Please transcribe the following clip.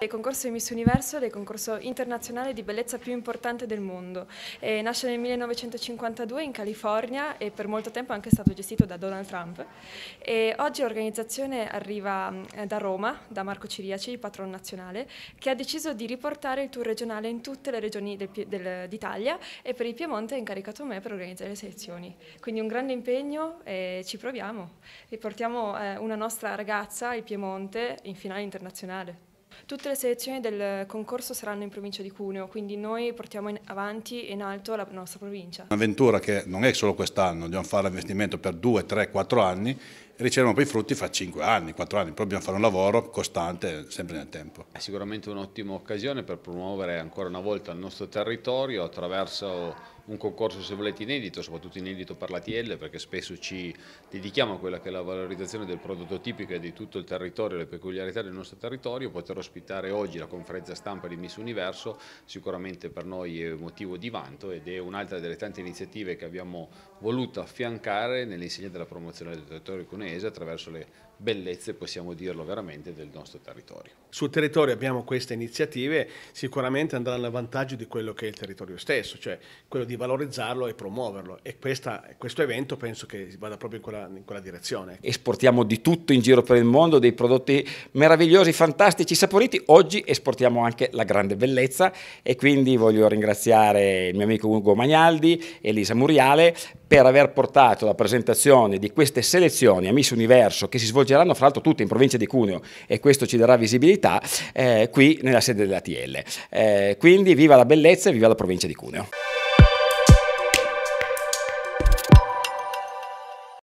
Il concorso di Miss Universo è il concorso internazionale di bellezza più importante del mondo. E nasce nel 1952 in California e per molto tempo è stato gestito da Donald Trump. E oggi l'organizzazione arriva eh, da Roma, da Marco Ciriaci, il patron nazionale, che ha deciso di riportare il tour regionale in tutte le regioni d'Italia e per il Piemonte ha incaricato me per organizzare le selezioni. Quindi un grande impegno e ci proviamo. Riportiamo eh, una nostra ragazza, il Piemonte, in finale internazionale. Tutte le selezioni del concorso saranno in provincia di Cuneo, quindi noi portiamo in avanti e in alto la nostra provincia. Un'avventura che non è solo quest'anno, dobbiamo fare l'investimento per 2, 3, 4 anni riceviamo poi i frutti fra 5 anni, 4 anni, poi dobbiamo fare un lavoro costante sempre nel tempo. È sicuramente un'ottima occasione per promuovere ancora una volta il nostro territorio attraverso un concorso se volete inedito, soprattutto inedito per l'ATL perché spesso ci dedichiamo a quella che è la valorizzazione del prodotto tipico e di tutto il territorio, le peculiarità del nostro territorio, poter ospitare oggi la conferenza stampa di Miss Universo sicuramente per noi è motivo di vanto ed è un'altra delle tante iniziative che abbiamo voluto affiancare nell'insegna della promozione del territorio con veronese attraverso le bellezze, possiamo dirlo veramente, del nostro territorio. Sul territorio abbiamo queste iniziative, sicuramente andranno a vantaggio di quello che è il territorio stesso, cioè quello di valorizzarlo e promuoverlo e questa, questo evento penso che vada proprio in quella, in quella direzione. Esportiamo di tutto in giro per il mondo, dei prodotti meravigliosi, fantastici, saporiti, oggi esportiamo anche la grande bellezza e quindi voglio ringraziare il mio amico Ugo Magnaldi, Elisa Muriale per aver portato la presentazione di queste selezioni Miss Universo, che si svolgeranno fra l'altro tutte in provincia di Cuneo e questo ci darà visibilità, eh, qui nella sede dell'ATL. Eh, quindi viva la bellezza e viva la provincia di Cuneo.